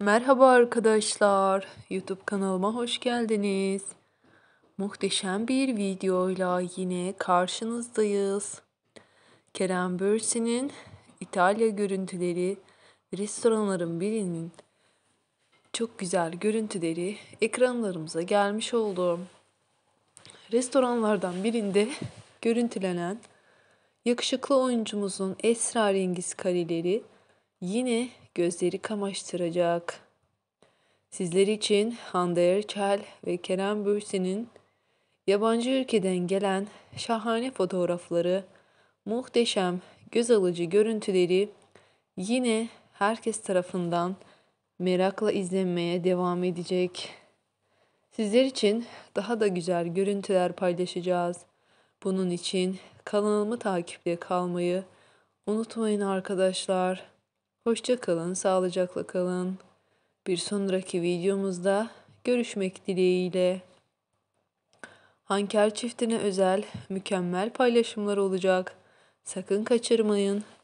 Merhaba arkadaşlar. YouTube kanalıma hoş geldiniz. Muhteşem bir videoyla yine karşınızdayız. Kerem Bürsin'in İtalya görüntüleri restoranların birinin çok güzel görüntüleri ekranlarımıza gelmiş oldu. Restoranlardan birinde görüntülenen yakışıklı oyuncumuzun esrarengiz kareleri yine gözleri kamaştıracak. Sizler için Hande Erçel ve Kerem Bürsin'in yabancı ülkeden gelen şahane fotoğrafları, muhteşem göz alıcı görüntüleri yine herkes tarafından merakla izlenmeye devam edecek. Sizler için daha da güzel görüntüler paylaşacağız. Bunun için kanalımı takipte kalmayı unutmayın arkadaşlar. Hoşça kalın, sağlıcakla kalın. Bir sonraki videomuzda görüşmek dileğiyle. Hanker çiftine özel mükemmel paylaşımlar olacak. Sakın kaçırmayın.